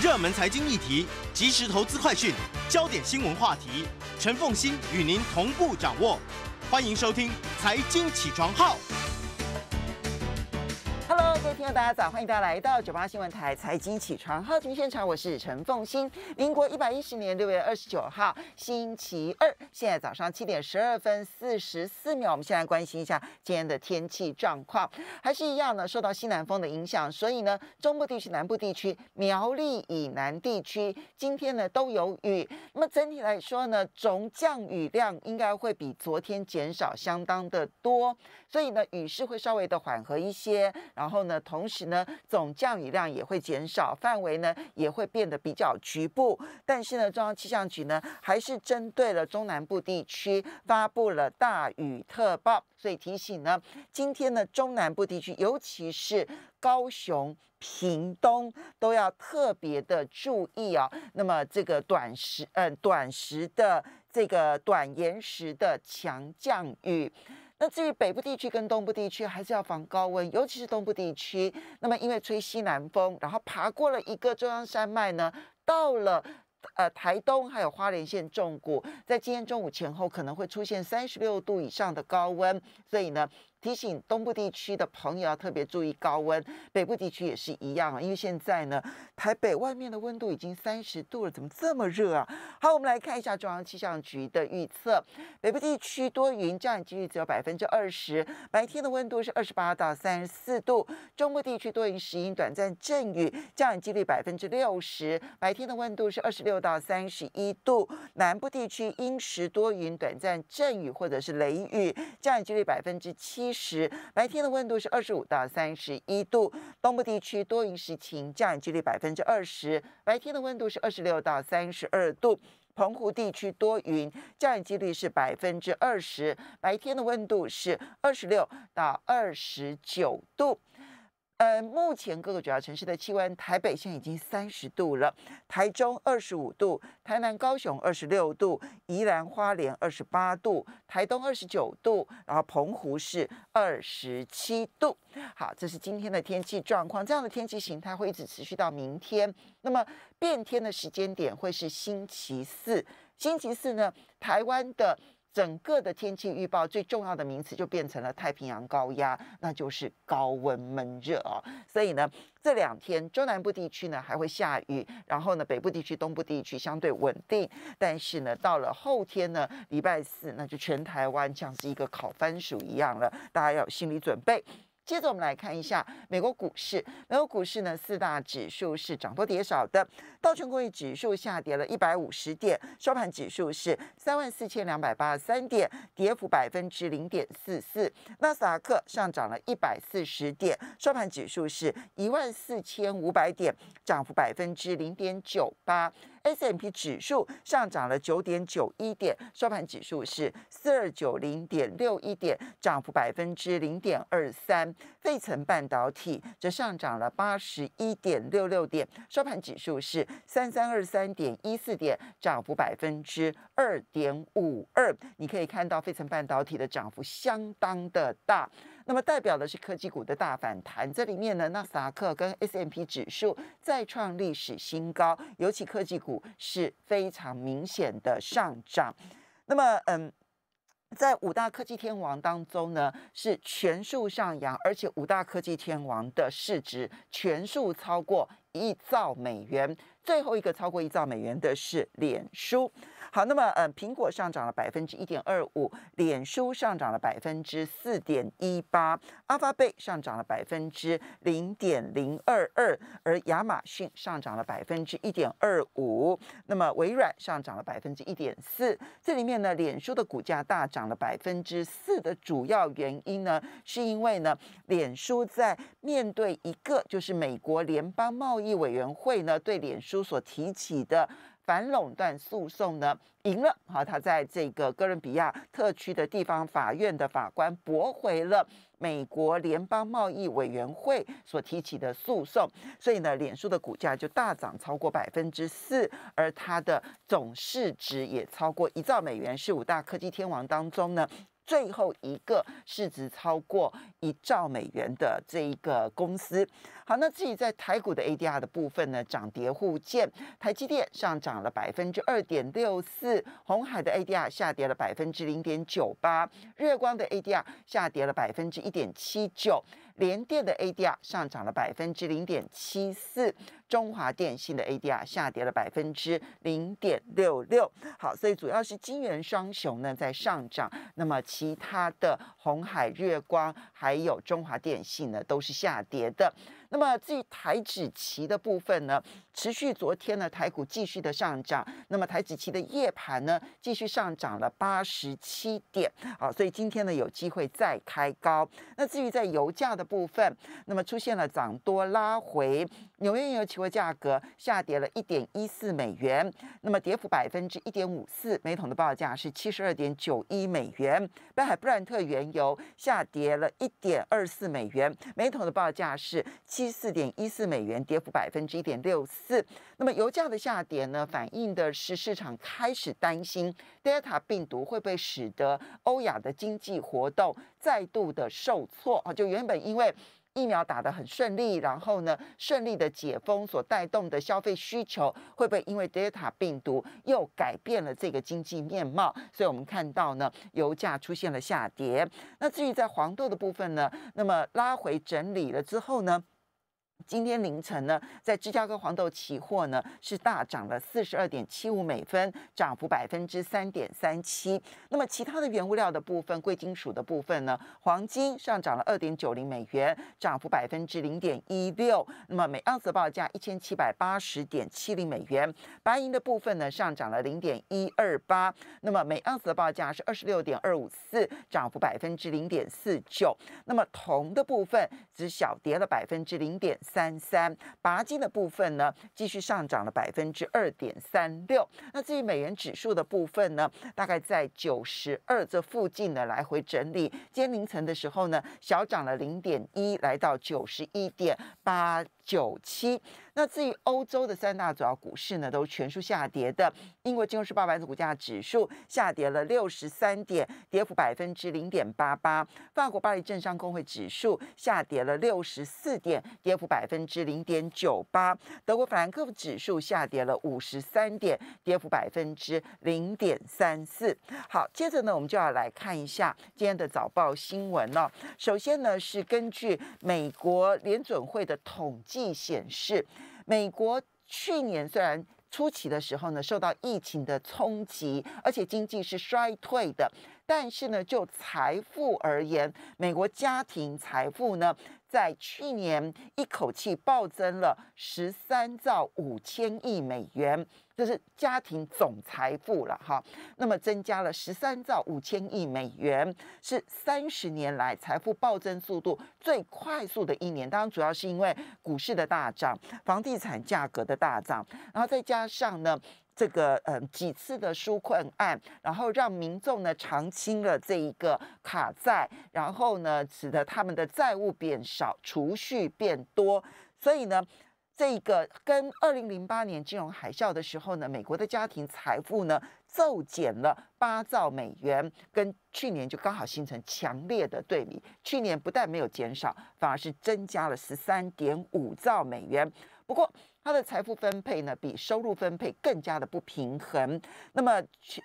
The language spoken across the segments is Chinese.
热门财经议题，即时投资快讯，焦点新闻话题，陈凤兴与您同步掌握。欢迎收听《财经起床号》。各位听众，大家早，欢迎大家来到九八新闻台财经起床号角现场，我是陈凤欣。民国一百一十年六月二十九号，星期二，现在早上七点十二分四十四秒。我们先来关心一下今天的天气状况，还是一样呢，受到西南风的影响，所以呢，中部地区、南部地区、苗栗以南地区今天呢都有雨。那么整体来说呢，总降雨量应该会比昨天减少相当的多，所以呢，雨势会稍微的缓和一些，然后。呢，同时呢，总降雨量也会减少，范围呢也会变得比较局部。但是呢，中央气象局呢还是针对了中南部地区发布了大雨特报，所以提醒呢，今天呢中南部地区，尤其是高雄、屏东，都要特别的注意哦。那么这个短时呃短时的这个短延时的强降雨。那至于北部地区跟东部地区，还是要防高温，尤其是东部地区。那么因为吹西南风，然后爬过了一个中央山脉呢，到了呃台东还有花莲县重谷，在今天中午前后可能会出现三十六度以上的高温，所以呢。提醒东部地区的朋友要特别注意高温，北部地区也是一样。因为现在呢，台北外面的温度已经三十度了，怎么这么热啊？好，我们来看一下中央气象局的预测：北部地区多云，降雨几率只有百分之二十，白天的温度是二十八到三十四度；中部地区多云时阴，短暂阵雨，降雨几率百分之六十，白天的温度是二十六到三十一度；南部地区阴时多云，短暂阵雨或者是雷雨，降雨几率百分之七。十白天的温度是二十五到三十一度，东部地区多云时晴，降雨几率百分之二十。白天的温度是二十六到三十二度。澎湖地区多云，降雨几率是百分之二十。白天的温度是二十六到二十九度。呃，目前各个主要城市的气温，台北现在已经三十度了，台中二十五度，台南、高雄二十六度，宜兰花莲二十八度，台东二十九度，然后澎湖是二十七度。好，这是今天的天气状况，这样的天气形态会一直持续到明天。那么变天的时间点会是星期四。星期四呢，台湾的。整个的天气预报最重要的名词就变成了太平洋高压，那就是高温闷热啊！所以呢，这两天中南部地区呢还会下雨，然后呢北部地区、东部地区相对稳定，但是呢到了后天呢礼拜四，那就全台湾像是一个烤番薯一样了，大家要有心理准备。接着我们来看一下美国股市。美国股市呢，四大指数是涨多跌少的。道琼工业指数下跌了一百五十点，收盘指数是三万百八十三点，跌幅百分之点四四，纳斯达克上涨了一百四十点，收盘指数是一万四千五百点，涨幅百分之零点九八。S M P 指数上涨了九点九一点，收盘指数是四二九零点六一点，涨幅百分之零点二三。费城半导体则上涨了八十一点六六点，收盘指数是三三二三点一四点，涨幅百分之二点五二。你可以看到，费城半导体的涨幅相当的大。那么代表的是科技股的大反弹，这里面呢，纳斯达克跟 S M P 指数再创历史新高，尤其科技股是非常明显的上涨。那么，嗯，在五大科技天王当中呢，是全数上扬，而且五大科技天王的市值全数超过一兆美元，最后一个超过一兆美元的是脸书。好，那么，嗯，苹果上涨了百分之一点二五，脸书上涨了百分之四点一八，阿法贝上涨了百分之零点零二二，而亚马逊上涨了百分之一点二五，那么微软上涨了百分之一点四。这里面呢，脸书的股价大涨了百分之四的主要原因呢，是因为呢，脸书在面对一个就是美国联邦贸易委员会呢对脸书所提起的。反垄断诉讼呢赢了，好，他在这个哥伦比亚特区的地方法院的法官驳回了美国联邦贸易委员会所提起的诉讼，所以呢，脸书的股价就大涨超过百分之四，而它的总市值也超过一兆美元，是五大科技天王当中呢。最后一个市值超过一兆美元的这一个公司，好，那自己在台股的 ADR 的部分呢，涨跌互见。台积电上涨了百分之二点六四，红海的 ADR 下跌了百分之零点九八，日月光的 ADR 下跌了百分之一点七九。联电的 ADR 上涨了百分之零点七四，中华电信的 ADR 下跌了百分之零点六六。好，所以主要是金元双雄呢在上涨，那么其他的红海、月光还有中华电信呢都是下跌的。那么至于台指期的部分呢，持续昨天呢台股继续的上涨，那么台指期的夜盘呢继续上涨了八十七点，好，所以今天呢有机会再开高。那至于在油价的部分，那么出现了涨多拉回。纽约原油期货价格下跌了一点一四美元，那么跌幅百分之一点五四，每桶的报价是七十二点九一美元。北海布兰特原油下跌了一点二四美元，每桶的报价是七四点一四美元，跌幅百分之一点六四。那么油价的下跌呢，反映的是市场开始担心 Delta 病毒会不会使得欧亚的经济活动再度的受挫啊？就原本因为疫苗打得很顺利，然后呢，顺利的解封所带动的消费需求，会不会因为 Delta 病毒又改变了这个经济面貌？所以我们看到呢，油价出现了下跌。那至于在黄豆的部分呢，那么拉回整理了之后呢？今天凌晨呢，在芝加哥黄豆期货呢是大涨了四十二点七五美分，涨幅百分之三点三七。那么其他的原物料的部分，贵金属的部分呢，黄金上涨了二点九零美元，涨幅百分之零点一六。那么每盎司的报价一千七百八十点七零美元。白银的部分呢，上涨了零点一二八，那么每盎司的报价是二十六点二五四，涨幅百分之零点四九。那么铜的部分只小跌了百分之零点。三三拔金的部分呢，继续上涨了百分之二点三六。那至于美元指数的部分呢，大概在九十二这附近呢来回整理。今天凌晨的时候呢，小涨了零点一，来到九十一点八。九七。那至于欧洲的三大主要股市呢，都全数下跌的。英国金融时报蓝筹股价指数下跌了六十三点，跌幅百分之零点八八。法国巴黎政商工会指数下跌了六十四点，跌幅百分之零点九八。德国法兰克福指数下跌了五十三点，跌幅百分之零点三四。好，接着呢，我们就要来看一下今天的早报新闻了。首先呢，是根据美国联准会的统计。显示，美国去年虽然初期的时候呢受到疫情的冲击，而且经济是衰退的，但是呢就财富而言，美国家庭财富呢在去年一口气暴增了十三兆五千亿美元。这是家庭总财富了哈，那么增加了十三兆五千亿美元，是三十年来财富暴增速度最快速的一年。当然，主要是因为股市的大涨、房地产价格的大涨，然后再加上呢这个呃几次的纾困案，然后让民众呢偿清了这一个卡债，然后呢使得他们的债务变少，储蓄变多，所以呢。这个跟二零零八年金融海啸的时候呢，美国的家庭财富呢骤减了八兆美元，跟去年就刚好形成强烈的对比。去年不但没有减少，反而是增加了十三点五兆美元。不过，它的财富分配呢比收入分配更加的不平衡。那么，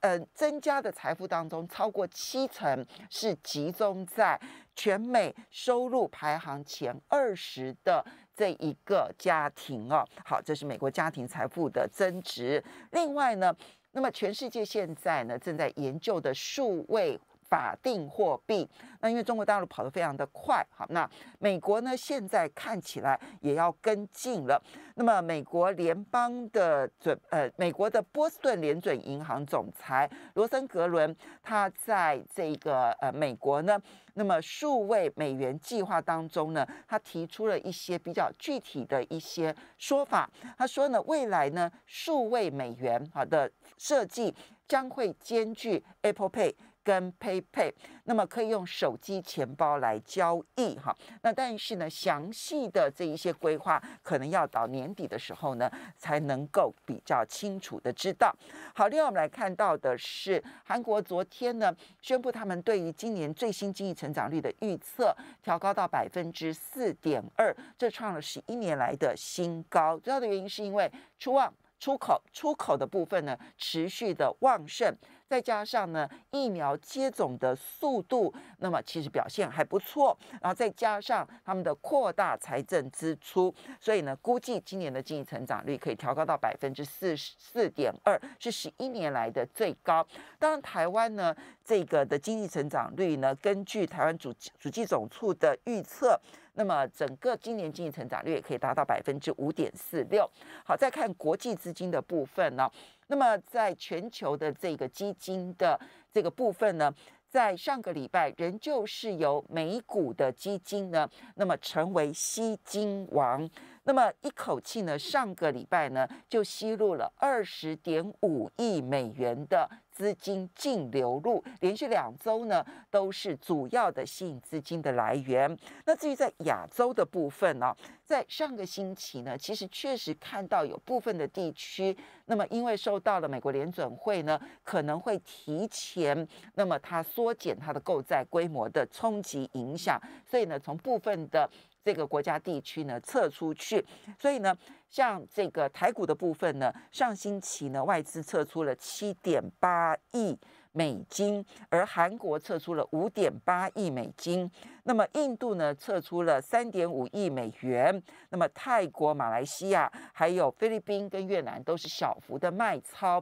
呃，增加的财富当中，超过七成是集中在全美收入排行前二十的。这一个家庭哦，好，这是美国家庭财富的增值。另外呢，那么全世界现在呢，正在研究的数位。法定货币，那因为中国大陆跑得非常的快，好，那美国呢，现在看起来也要跟进了。那么，美国联邦的准呃，美国的波士顿联准银行总裁罗森格伦，他在这个呃美国呢，那么数位美元计划当中呢，他提出了一些比较具体的一些说法。他说呢，未来呢，数位美元好的设计将会兼具 Apple Pay。跟 PayPay，那么可以用手机钱包来交易哈。那但是呢，详细的这一些规划，可能要到年底的时候呢，才能够比较清楚的知道。好，另外我们来看到的是，韩国昨天呢，宣布他们对于今年最新经济成长率的预测，调高到百分之四点二，这创了十一年来的新高。主要的原因是因为，出望。出口出口的部分呢，持续的旺盛，再加上呢疫苗接种的速度，那么其实表现还不错。然后再加上他们的扩大财政支出，所以呢，估计今年的经济成长率可以调高到百分之四十四点二，是十一年来的最高。当然，台湾呢这个的经济成长率呢，根据台湾主主计总处的预测。那么整个今年经济成长率也可以达到百分之五点四六。好，再看国际资金的部分呢？那么在全球的这个基金的这个部分呢，在上个礼拜仍旧是由美股的基金呢，那么成为吸金王。那么一口气呢，上个礼拜呢就吸入了二十点五亿美元的资金净流入，连续两周呢都是主要的吸引资金的来源。那至于在亚洲的部分呢，在上个星期呢，其实确实看到有部分的地区，那么因为受到了美国联准会呢可能会提前，那么它缩减它的购债规模的冲击影响，所以呢，从部分的。这个国家地区呢撤出去，所以呢，像这个台股的部分呢，上星期呢外资撤出了七点八亿美金，而韩国撤出了五点八亿美金，那么印度呢撤出了三点五亿美元，那么泰国、马来西亚还有菲律宾跟越南都是小幅的卖超。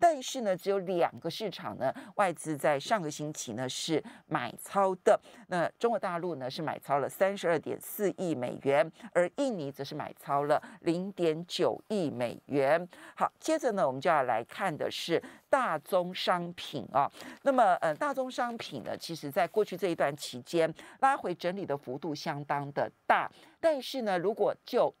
但是呢，只有两个市场呢，外资在上个星期呢是买超的。那中国大陆呢是买超了三十二点四亿美元，而印尼则是买超了零点九亿美元。好，接着呢，我们就要来看的是大宗商品啊。那么，呃，大宗商品呢，其实在过去这一段期间拉回整理的幅度相当的大，但是呢，如果就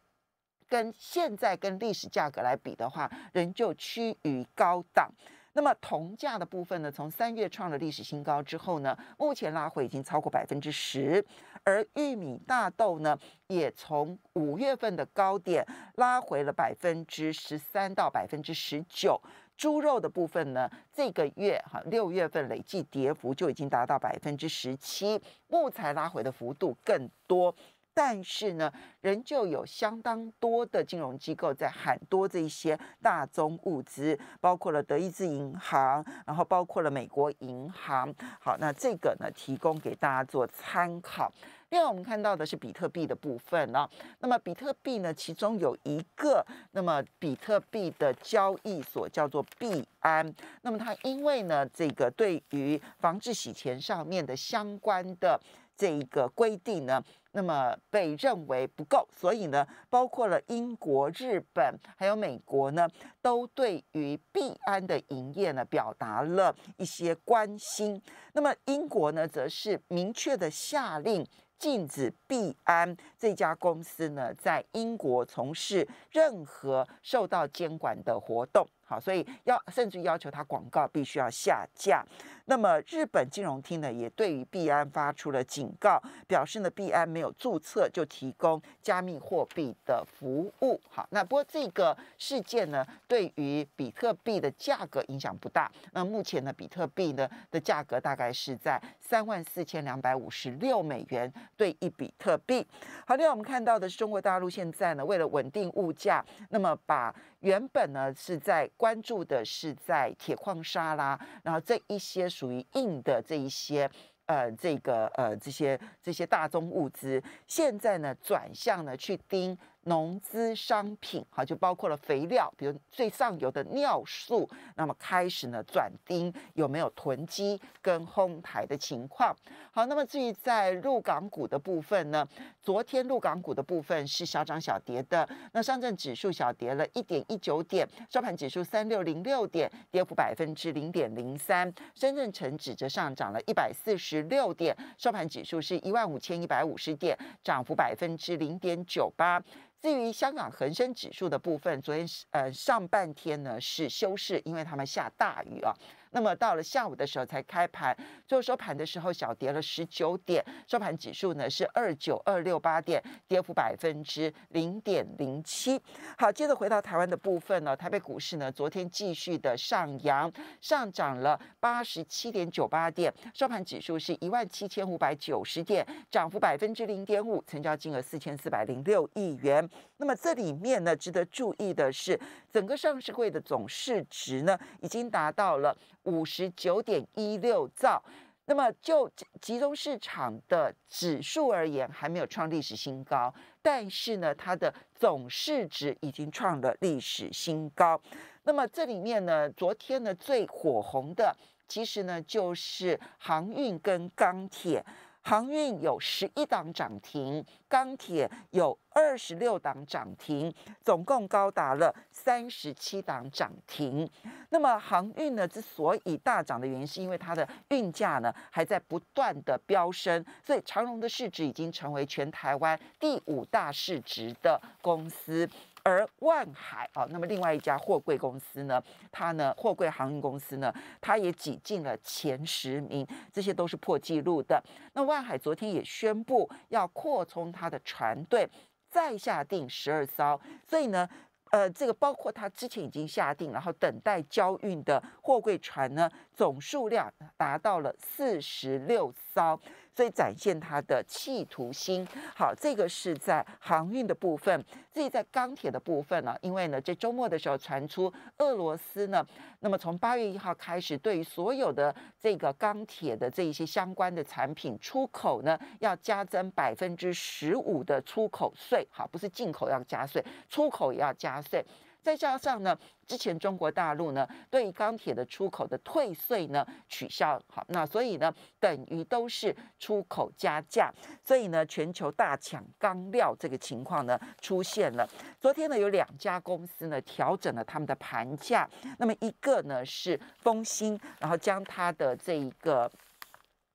跟现在跟历史价格来比的话，仍旧趋于高档。那么铜价的部分呢，从三月创了历史新高之后呢，目前拉回已经超过百分之十。而玉米、大豆呢，也从五月份的高点拉回了百分之十三到百分之十九。猪肉的部分呢，这个月哈六月份累计跌幅就已经达到百分之十七。木材拉回的幅度更多。但是呢，仍旧有相当多的金融机构在喊多这一些大宗物资，包括了德意志银行，然后包括了美国银行。好，那这个呢，提供给大家做参考。另外，我们看到的是比特币的部分呢。那么，比特币呢，其中有一个，那么比特币的交易所叫做币安。那么，它因为呢，这个对于防治洗钱上面的相关的。这一个规定呢，那么被认为不够，所以呢，包括了英国、日本还有美国呢，都对于币安的营业呢表达了一些关心。那么英国呢，则是明确的下令禁止币安这家公司呢在英国从事任何受到监管的活动。好，所以要甚至要求它广告必须要下架。那么日本金融厅呢，也对于币安发出了警告，表示呢币安没有注册就提供加密货币的服务。好，那不过这个事件呢，对于比特币的价格影响不大。那目前呢，比特币呢的价格大概是在三万四千两百五十六美元对一比特币。好，另外我们看到的是，中国大陆现在呢，为了稳定物价，那么把原本呢是在关注的是在铁矿砂啦，然后这一些属于硬的这一些，呃，这个呃，这些这些大宗物资，现在呢转向呢去盯。农资商品，好，就包括了肥料，比如最上游的尿素，那么开始呢转盯有没有囤积跟哄抬的情况。好，那么至于在入港股的部分呢，昨天入港股的部分是小涨小跌的。那上证指数小跌了一点一九点，收盘指数三六零六点，跌幅百分之零点零三。深圳成指则上涨了一百四十六点，收盘指数是一万五千一百五十点，涨幅百分之零点九八。至于香港恒生指数的部分，昨天呃上半天呢是休市，因为他们下大雨啊。那么到了下午的时候才开盘，最后收盘的时候小跌了十九点，收盘指数呢是二九二六八点，跌幅百分之零点零七。好，接着回到台湾的部分呢，台北股市呢昨天继续的上扬，上涨了八十七点九八点，收盘指数是一万七千五百九十点，涨幅百分之零点五，成交金额四千四百零六亿元。那么这里面呢，值得注意的是。整个上市会的总市值呢，已经达到了五十九点一六兆。那么就集中市场的指数而言，还没有创历史新高，但是呢，它的总市值已经创了历史新高。那么这里面呢，昨天呢最火红的，其实呢就是航运跟钢铁。航运有十一档涨停，钢铁有二十六档涨停，总共高达了三十七档涨停。那么航运呢，之所以大涨的原因，是因为它的运价呢还在不断的飙升，所以长荣的市值已经成为全台湾第五大市值的公司。而万海啊，那么另外一家货柜公司呢，它呢货柜航运公司呢，它也挤进了前十名，这些都是破纪录的。那万海昨天也宣布要扩充它的船队，再下定十二艘，所以呢，呃，这个包括它之前已经下定，然后等待交运的货柜船呢，总数量达到了四十六艘。所以展现它的企图心。好，这个是在航运的部分。这以，在钢铁的部分呢，因为呢，在周末的时候传出俄罗斯呢，那么从八月一号开始，对于所有的这个钢铁的这一些相关的产品出口呢，要加征百分之十五的出口税。好，不是进口要加税，出口也要加税。再加上呢，之前中国大陆呢对钢铁的出口的退税呢取消，好，那所以呢等于都是出口加价，所以呢全球大抢钢料这个情况呢出现了。昨天呢有两家公司呢调整了他们的盘价，那么一个呢是丰兴，然后将它的这一个。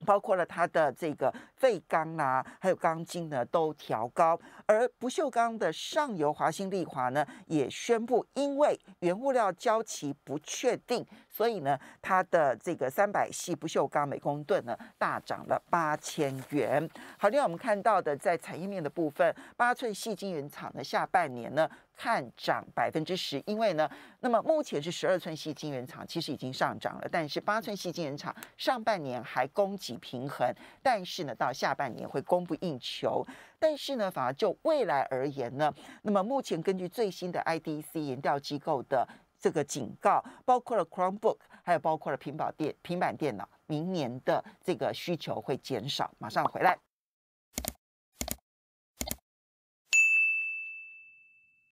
包括了它的这个废钢啊，还有钢筋呢，都调高。而不锈钢的上游华兴丽华呢，也宣布因为原物料交期不确定。所以呢，它的这个三百系不锈钢美工盾呢，大涨了八千元。好，另外我们看到的，在产业面的部分，八寸细晶圆厂呢，下半年呢看涨百分之十，因为呢，那么目前是十二寸细晶圆厂其实已经上涨了，但是八寸细晶圆厂上半年还供给平衡，但是呢，到下半年会供不应求。但是呢，反而就未来而言呢，那么目前根据最新的 IDC 研调机构的。这个警告包括了 Chromebook，还有包括了平板电平板电脑，明年的这个需求会减少。马上回来。